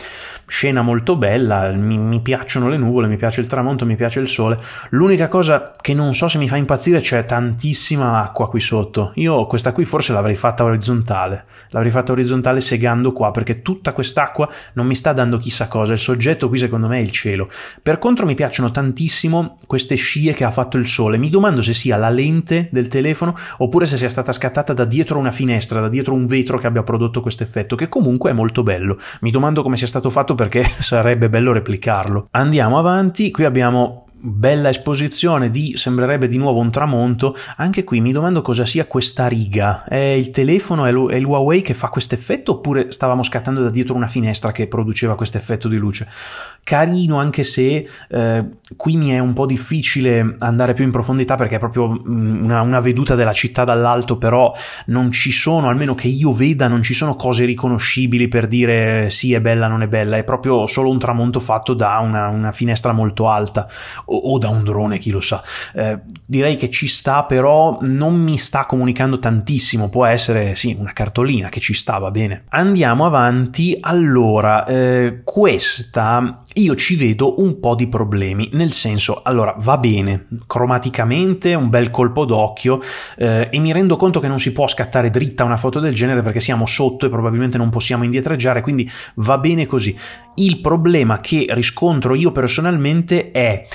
scena molto bella, mi, mi, piacciono le nuvole, mi piace il tramonto, mi piace il sole. L'unica cosa che non so se mi fa impazzire c'è tantissima acqua qui sotto. Io questa qui forse l'avrei fatta orizzontale, l'avrei fatta orizzontale segando qua perché tutta quest'acqua non mi sta dando chissà cosa, il soggetto qui secondo me è il cielo. Per contro mi piacciono tantissimo queste scie che ha fatto il sole, mi domando se sia la lente del telefono oppure se sia stata scattata da dietro una finestra, da dietro un vetro che abbia prodotto questo effetto, che comunque è molto bello. Mi domando come sia stato fatto perché sarebbe bello replicarlo. Andiamo avanti, qui abbiamo bella esposizione di sembrerebbe di nuovo un tramonto anche qui mi domando cosa sia questa riga è il telefono è, è il Huawei che fa questo effetto oppure stavamo scattando da dietro una finestra che produceva questo effetto di luce carino anche se eh, qui mi è un po' difficile andare più in profondità perché è proprio mm, una, una veduta della città dall'alto però non ci sono almeno che io veda non ci sono cose riconoscibili per dire eh, sì è bella non è bella è proprio solo un tramonto fatto da una, una finestra molto alta o, o da un drone, chi lo sa. Eh, direi che ci sta, però non mi sta comunicando tantissimo, può essere sì una cartolina che ci sta, va bene. Andiamo avanti, allora, eh, questa io ci vedo un po' di problemi, nel senso, allora va bene, cromaticamente un bel colpo d'occhio eh, e mi rendo conto che non si può scattare dritta una foto del genere perché siamo sotto e probabilmente non possiamo indietreggiare, quindi va bene così. Il problema che riscontro io personalmente è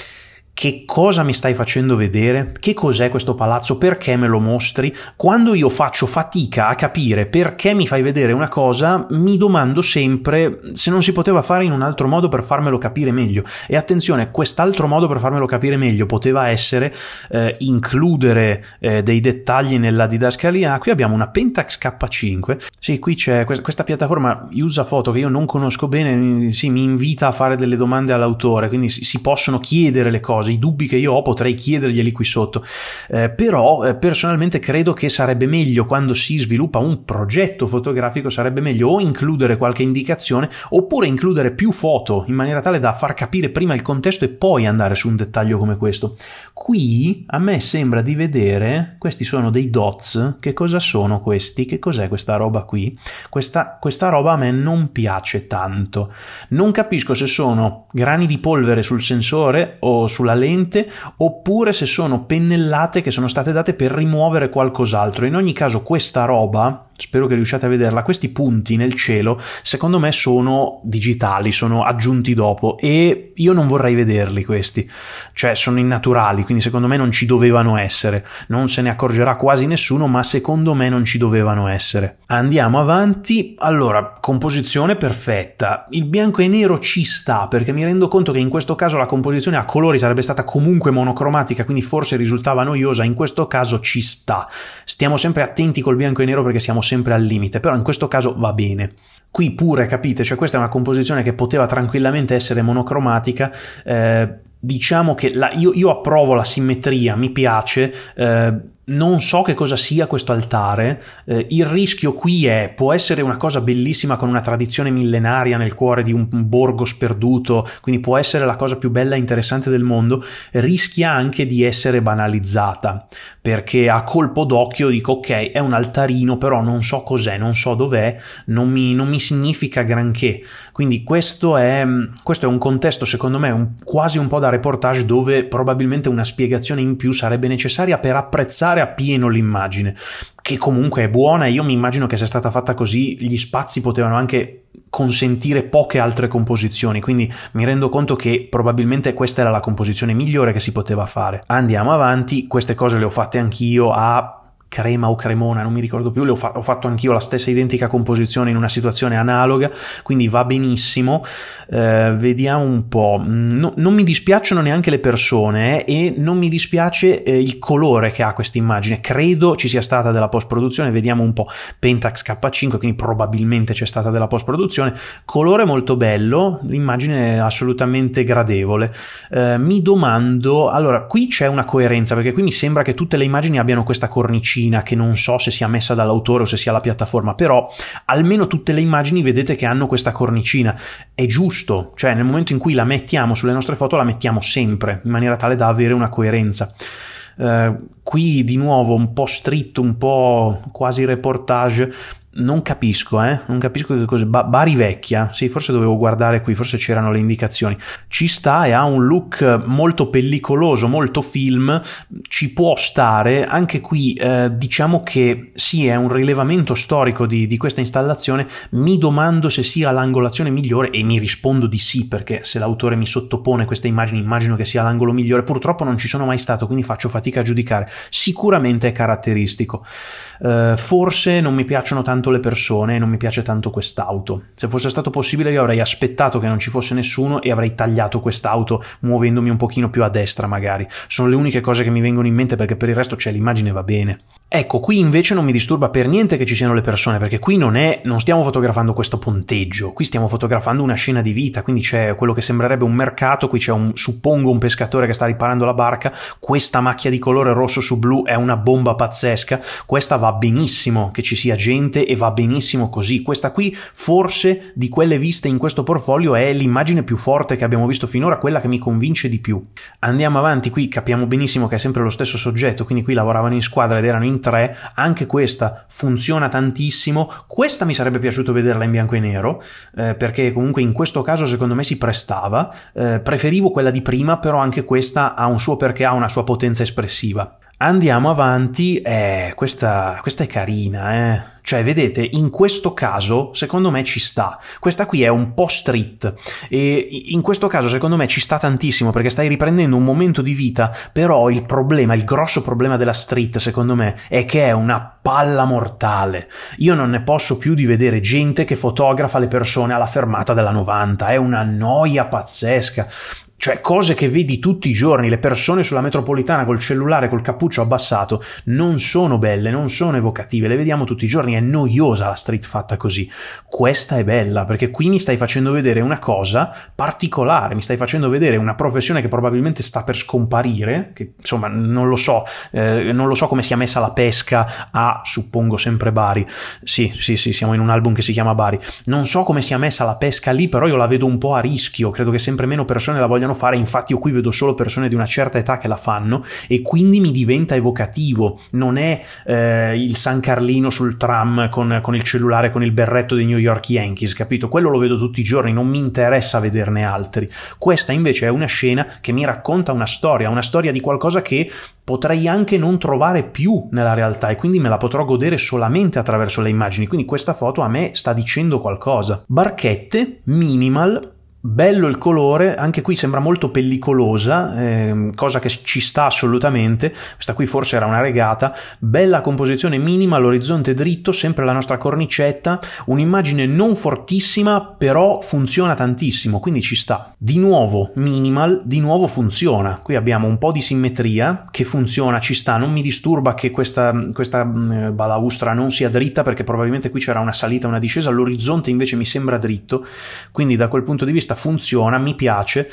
che cosa mi stai facendo vedere, che cos'è questo palazzo, perché me lo mostri. Quando io faccio fatica a capire perché mi fai vedere una cosa, mi domando sempre se non si poteva fare in un altro modo per farmelo capire meglio. E attenzione, quest'altro modo per farmelo capire meglio poteva essere eh, includere eh, dei dettagli nella didascalia. Ah, qui abbiamo una Pentax K5. Sì, qui c'è questa piattaforma UsaPhoto che io non conosco bene, sì, mi invita a fare delle domande all'autore, quindi si possono chiedere le cose cose, i dubbi che io ho potrei chiederglieli qui sotto, eh, però eh, personalmente credo che sarebbe meglio quando si sviluppa un progetto fotografico, sarebbe meglio o includere qualche indicazione oppure includere più foto in maniera tale da far capire prima il contesto e poi andare su un dettaglio come questo. Qui a me sembra di vedere, questi sono dei dots, che cosa sono questi? Che cos'è questa roba qui? Questa, questa roba a me non piace tanto. Non capisco se sono grani di polvere sul sensore o sulla lente oppure se sono pennellate che sono state date per rimuovere qualcos'altro. In ogni caso questa roba spero che riusciate a vederla, questi punti nel cielo secondo me sono digitali, sono aggiunti dopo e io non vorrei vederli questi, cioè sono innaturali, quindi secondo me non ci dovevano essere, non se ne accorgerà quasi nessuno, ma secondo me non ci dovevano essere. Andiamo avanti, allora, composizione perfetta, il bianco e nero ci sta perché mi rendo conto che in questo caso la composizione a colori sarebbe stata comunque monocromatica, quindi forse risultava noiosa, in questo caso ci sta. Stiamo sempre attenti col bianco e nero perché siamo sempre al limite, però in questo caso va bene. Qui pure, capite, cioè questa è una composizione che poteva tranquillamente essere monocromatica, eh, diciamo che la, io, io, approvo la simmetria, mi piace, eh, non so che cosa sia questo altare, eh, il rischio qui è, può essere una cosa bellissima con una tradizione millenaria nel cuore di un, un borgo sperduto, quindi può essere la cosa più bella e interessante del mondo, rischia anche di essere banalizzata, perché a colpo d'occhio dico ok, è un altarino, però non so cos'è, non so dov'è, non mi, non mi significa granché. Quindi questo è, questo è un contesto, secondo me, un, quasi un po' da reportage dove probabilmente una spiegazione in più sarebbe necessaria per apprezzare apprezzare appieno l'immagine, che comunque è buona e io mi immagino che se è stata fatta così gli spazi potevano anche consentire poche altre composizioni, quindi mi rendo conto che probabilmente questa era la composizione migliore che si poteva fare. Andiamo avanti, queste cose le ho fatte anch'io a Crema o Cremona, non mi ricordo più, ho, fa- ho, fatto anch'io la stessa identica composizione in una situazione analoga, quindi va benissimo. Eh, vediamo un po', mm, no, non mi dispiacciono neanche le persone eh, e non mi dispiace eh, il colore che ha questa immagine, credo ci sia stata della post-produzione, vediamo un po', Pentax K5, quindi probabilmente c'è stata della post-produzione, colore molto bello, l'immagine è assolutamente gradevole. Eh, mi domando, allora qui c'è una coerenza, perché qui mi sembra che tutte le immagini abbiano questa cornicina, immagina che non so se sia messa dall'autore o se sia la piattaforma, però almeno tutte le immagini vedete che hanno questa cornicina. È giusto, cioè nel momento in cui la mettiamo sulle nostre foto la mettiamo sempre, in maniera tale da avere una coerenza. Uh, qui di nuovo un po' stritto, un po' quasi reportage. Non capisco, eh? Non capisco che cosa. Ba- Bari vecchia, sì, forse dovevo guardare qui, forse c'erano le indicazioni. Ci sta e ha un look molto pellicoloso, molto film, ci può stare. Anche qui eh, diciamo che sì, è un rilevamento storico di, di questa installazione. Mi domando se sia l'angolazione migliore e mi rispondo di sì, perché se l'autore mi sottopone queste immagini immagino che sia l'angolo migliore. Purtroppo non ci sono mai stato, quindi faccio fatica a giudicare sicuramente è caratteristico eh, forse non mi piacciono tanto le persone e non mi piace tanto quest'auto. Se fosse stato possibile io avrei aspettato che non ci fosse nessuno e avrei tagliato quest'auto muovendomi un pochino più a destra magari. Sono le uniche cose che mi vengono in mente perché per il resto c'è cioè, l'immagine va bene. Ecco, qui invece non mi disturba per niente che ci siano le persone, perché qui non, è, non stiamo fotografando questo ponteggio, qui stiamo fotografando una scena di vita, quindi c'è quello che sembrerebbe un mercato, qui c'è un, suppongo, un pescatore che sta riparando la barca, questa macchia di colore rosso su blu è una bomba pazzesca, questa va va benissimo che ci sia gente e va benissimo così. Questa qui forse di quelle viste in questo portfolio è l'immagine più forte che abbiamo visto finora, quella che mi convince di più. Andiamo avanti qui, capiamo benissimo che è sempre lo stesso soggetto, quindi qui lavoravano in squadra ed erano in tre, anche questa funziona tantissimo. Questa mi sarebbe piaciuto vederla in bianco e nero, eh, perché comunque in questo caso secondo me si prestava. Eh, preferivo quella di prima, però anche questa ha un suo perché ha una sua potenza espressiva. Andiamo avanti, eh, questa, questa, è carina, eh. Cioè, vedete, in questo caso, secondo me ci sta. Questa qui è un po' street. E in questo caso, secondo me, ci sta tantissimo, perché stai riprendendo un momento di vita, però il problema, il grosso problema della street, secondo me, è che è una palla mortale. Io non ne posso più di vedere gente che fotografa le persone alla fermata della 90. È una noia pazzesca cioè cose che vedi tutti i giorni, le persone sulla metropolitana col cellulare, col cappuccio abbassato, non sono belle, non sono evocative, le vediamo tutti i giorni, è noiosa la street fatta così. Questa è bella, perché qui mi stai facendo vedere una cosa particolare, mi stai facendo vedere una professione che probabilmente sta per scomparire, che insomma non lo so, eh, non lo so come sia messa la pesca a, suppongo sempre Bari, sì, sì, sì, siamo in un album che si chiama Bari, non so come sia messa la pesca lì, però io la vedo un po' a rischio, credo che sempre meno persone la vogliano vogliano fare, infatti io qui vedo solo persone di una certa età che la fanno e quindi mi diventa evocativo, non è eh, il San Carlino sul tram con, con, il cellulare, con il berretto dei New York Yankees, capito? Quello lo vedo tutti i giorni, non mi interessa vederne altri. Questa invece è una scena che mi racconta una storia, una storia di qualcosa che potrei anche non trovare più nella realtà e quindi me la potrò godere solamente attraverso le immagini, quindi questa foto a me sta dicendo qualcosa. Barchette, minimal, Bello il colore, anche qui sembra molto pellicolosa, ehm, cosa che ci sta assolutamente, questa qui forse era una regata, bella composizione minima, l'orizzonte dritto, sempre la nostra cornicetta, un'immagine non fortissima però funziona tantissimo, quindi ci sta. Di nuovo minimal, di nuovo funziona, qui abbiamo un po' di simmetria che funziona, ci sta, non mi disturba che questa, questa eh, balaustra non sia dritta perché probabilmente qui c'era una salita, una discesa, l'orizzonte invece mi sembra dritto, quindi da quel punto di vista funziona, mi piace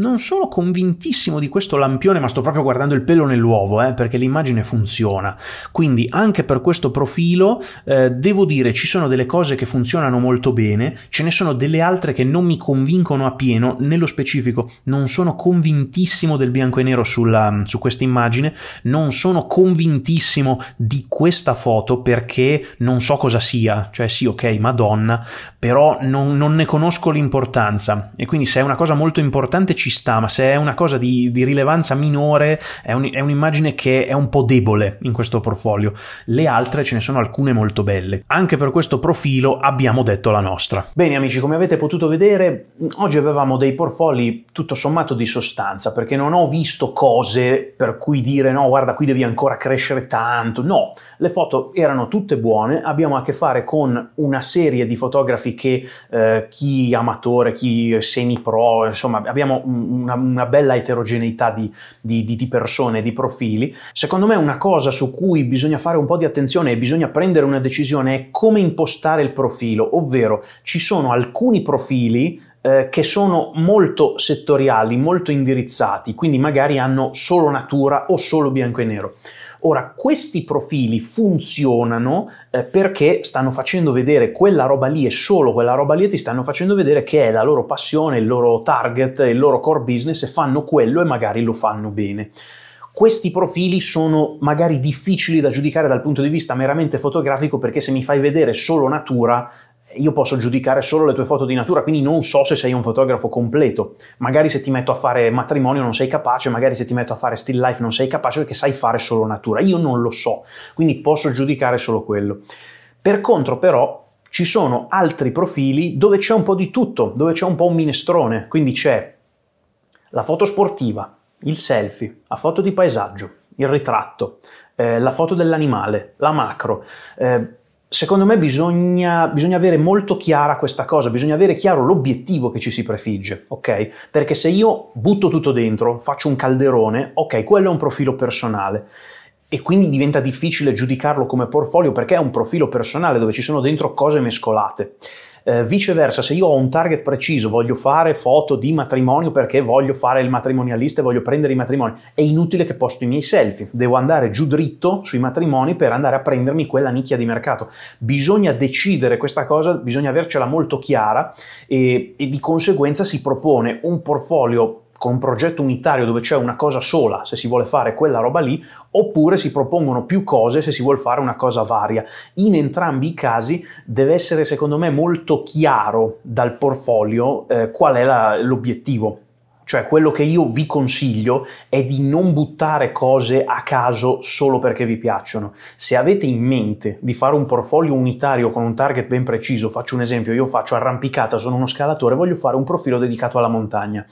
non sono convintissimo di questo lampione, ma sto proprio guardando il pelo nell'uovo, eh, perché l'immagine funziona. Quindi anche per questo profilo eh, devo dire ci sono delle cose che funzionano molto bene, ce ne sono delle altre che non mi convincono appieno, nello specifico non sono convintissimo del bianco e nero sulla, su questa immagine, non sono convintissimo di questa foto perché non so cosa sia, cioè sì ok, madonna, però non, non ne conosco l'importanza e quindi se è una cosa molto importante ci ci sta, ma se è una cosa di, di rilevanza minore è, un, è, un'immagine che è un po' debole in questo portfolio. Le altre ce ne sono alcune molto belle. Anche per questo profilo abbiamo detto la nostra. Bene amici, come avete potuto vedere, oggi avevamo dei portfolio tutto sommato di sostanza, perché non ho visto cose per cui dire no, guarda qui devi ancora crescere tanto. No, le foto erano tutte buone, abbiamo a che fare con una serie di fotografi che eh, chi amatore, chi semi pro, insomma abbiamo una, una bella eterogeneità di, di, di, persone, di profili. Secondo me una cosa su cui bisogna fare un po' di attenzione e bisogna prendere una decisione è come impostare il profilo, ovvero ci sono alcuni profili eh, che sono molto settoriali, molto indirizzati, quindi magari hanno solo natura o solo bianco e nero. Ora, questi profili funzionano eh, perché stanno facendo vedere quella roba lì e solo quella roba lì e ti stanno facendo vedere che è la loro passione, il loro target, il loro core business e fanno quello e magari lo fanno bene. Questi profili sono magari difficili da giudicare dal punto di vista meramente fotografico perché se mi fai vedere solo natura io posso giudicare solo le tue foto di natura, quindi non so se sei un fotografo completo. Magari se ti metto a fare matrimonio non sei capace, magari se ti metto a fare still life non sei capace perché sai fare solo natura. Io non lo so, quindi posso giudicare solo quello. Per contro però ci sono altri profili dove c'è un po' di tutto, dove c'è un po' un minestrone, quindi c'è la foto sportiva, il selfie, la foto di paesaggio, il ritratto, eh, la foto dell'animale, la macro, eh, secondo me bisogna, bisogna, avere molto chiara questa cosa, bisogna avere chiaro l'obiettivo che ci si prefigge, ok? Perché se io butto tutto dentro, faccio un calderone, ok, quello è un profilo personale. E quindi diventa difficile giudicarlo come portfolio perché è un profilo personale dove ci sono dentro cose mescolate. Eh, viceversa, se io ho un target preciso, voglio fare foto di matrimonio perché voglio fare il matrimonialista e voglio prendere i matrimoni, è inutile che posto i miei selfie, devo andare giù dritto sui matrimoni per andare a prendermi quella nicchia di mercato. Bisogna decidere questa cosa, bisogna avercela molto chiara e, e di conseguenza si propone un portfolio con un progetto unitario dove c'è una cosa sola se si vuole fare quella roba lì, oppure si propongono più cose se si vuole fare una cosa varia. In entrambi i casi deve essere secondo me molto chiaro dal portfolio eh, qual è la, l'obiettivo. Cioè quello che io vi consiglio è di non buttare cose a caso solo perché vi piacciono. Se avete in mente di fare un portfolio unitario con un target ben preciso, faccio un esempio, io faccio arrampicata, sono uno scalatore, voglio fare un profilo dedicato alla montagna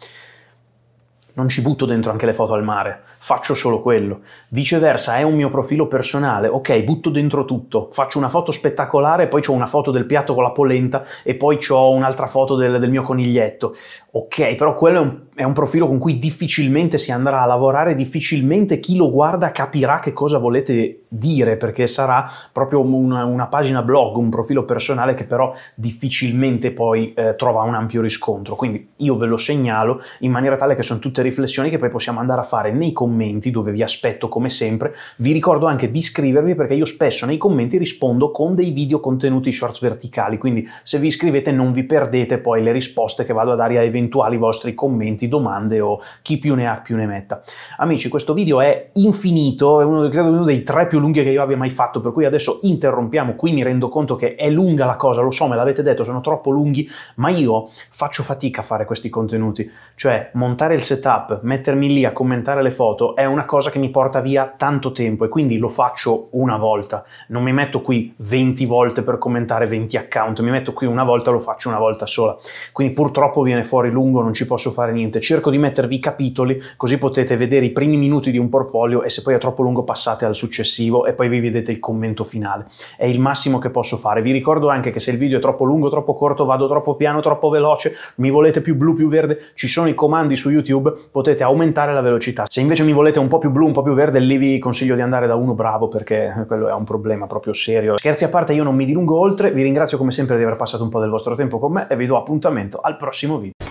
non ci butto dentro anche le foto al mare, faccio solo quello. Viceversa, è un mio profilo personale, ok, butto dentro tutto, faccio una foto spettacolare, poi ho una foto del piatto con la polenta e poi ho un'altra foto del, del, mio coniglietto. Ok, però quello è un, è un profilo con cui difficilmente si andrà a lavorare, difficilmente chi lo guarda capirà che cosa volete dire, perché sarà proprio una, una pagina blog, un profilo personale che però difficilmente poi eh, trova un ampio riscontro. Quindi io ve lo segnalo in maniera tale che sono tutte riflessioni che poi possiamo andare a fare nei commenti dove vi aspetto come sempre. Vi ricordo anche di iscrivervi perché io spesso nei commenti rispondo con dei video contenuti shorts verticali, quindi se vi iscrivete non vi perdete poi le risposte che vado a dare a eventuali vostri commenti, domande o chi più ne ha più ne metta. Amici, questo video è infinito, è uno, credo uno dei tre più lunghi che io abbia mai fatto, per cui adesso interrompiamo qui, mi rendo conto che è lunga la cosa, lo so, me l'avete detto, sono troppo lunghi, ma io faccio fatica a fare questi contenuti, cioè montare il setup app, mettermi lì a commentare le foto è una cosa che mi porta via tanto tempo e quindi lo faccio una volta. Non mi metto qui 20 volte per commentare 20 account, mi metto qui una volta, lo faccio una volta sola. Quindi purtroppo viene fuori lungo, non ci posso fare niente. Cerco di mettervi capitoli così potete vedere i primi minuti di un portfolio e se poi è troppo lungo passate al successivo e poi vi vedete il commento finale. È il massimo che posso fare. Vi ricordo anche che se il video è troppo lungo, troppo corto, vado troppo piano, troppo veloce, mi volete più blu, più verde, ci sono i comandi su YouTube potete aumentare la velocità. Se invece mi volete un po' più blu, un po' più verde, lì vi consiglio di andare da uno bravo perché quello è un problema proprio serio. Scherzi a parte, io non mi dilungo oltre, vi ringrazio come sempre di aver passato un po' del vostro tempo con me e vi do appuntamento al prossimo video.